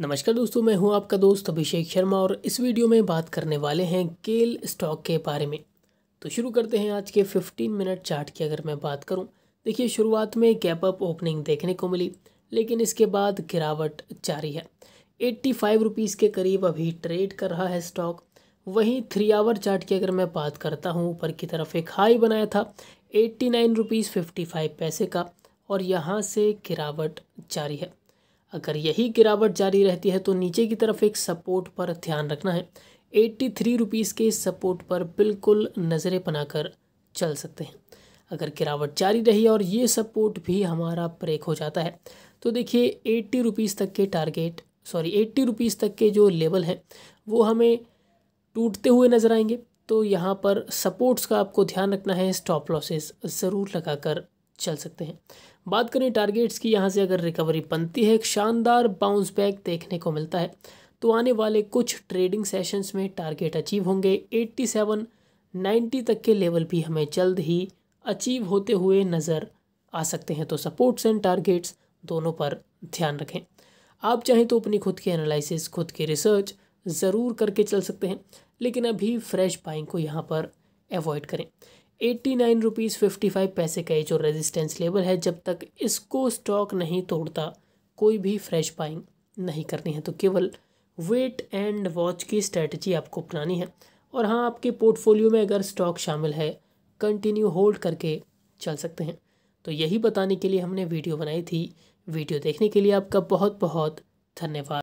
नमस्कार दोस्तों मैं हूं आपका दोस्त अभिषेक शर्मा और इस वीडियो में बात करने वाले हैं केल स्टॉक के बारे में तो शुरू करते हैं आज के 15 मिनट चार्ट की अगर मैं बात करूं देखिए शुरुआत में गैप अप ओपनिंग देखने को मिली लेकिन इसके बाद गिरावट जारी है एट्टी फाइव रुपीज़ के करीब अभी ट्रेड कर रहा है स्टॉक वहीं थ्री आवर चार्ट की अगर मैं बात करता हूँ ऊपर की तरफ एक हाई बनाया था eighty nine rupees fifty five पैसे का और यहाँ से गिरावट जारी है अगर यही गिरावट जारी रहती है तो नीचे की तरफ एक सपोर्ट पर ध्यान रखना है एट्टी थ्री रुपीज़ के सपोर्ट पर बिल्कुल नज़रें बनाकर चल सकते हैं अगर गिरावट जारी रही और ये सपोर्ट भी हमारा ब्रेक हो जाता है तो देखिए एट्टी रुपीज़ तक के टारगेट सॉरी एट्टी रुपीज़ तक के जो लेवल हैं वो हमें टूटते हुए नज़र आएंगे तो यहाँ पर सपोर्ट्स का आपको ध्यान रखना है स्टॉप लॉसेस ज़रूर लगाकर चल सकते हैं बात करें टारगेट्स की यहाँ से अगर रिकवरी बनती है एक शानदार बाउंस बैक देखने को मिलता है तो आने वाले कुछ ट्रेडिंग सेशंस में टारगेट अचीव होंगे 87 90 तक के लेवल भी हमें जल्द ही अचीव होते हुए नज़र आ सकते हैं तो सपोर्ट्स एंड टारगेट्स दोनों पर ध्यान रखें आप चाहें तो अपनी खुद की एनालिसिस खुद की रिसर्च ज़रूर करके चल सकते हैं लेकिन अभी फ्रेश बाइंग को यहाँ पर अवॉइड करें eighty nine rupees fifty five पैसे का ये जो रेजिस्टेंस लेवल है जब तक इसको स्टॉक नहीं तोड़ता कोई भी फ्रेश बाइंग नहीं करनी है तो केवल वेट एंड वॉच की स्ट्रेटजी आपको अपनानी है और हाँ आपके पोर्टफोलियो में अगर स्टॉक शामिल है कंटिन्यू होल्ड करके चल सकते हैं तो यही बताने के लिए हमने वीडियो बनाई थी वीडियो देखने के लिए आपका बहुत बहुत धन्यवाद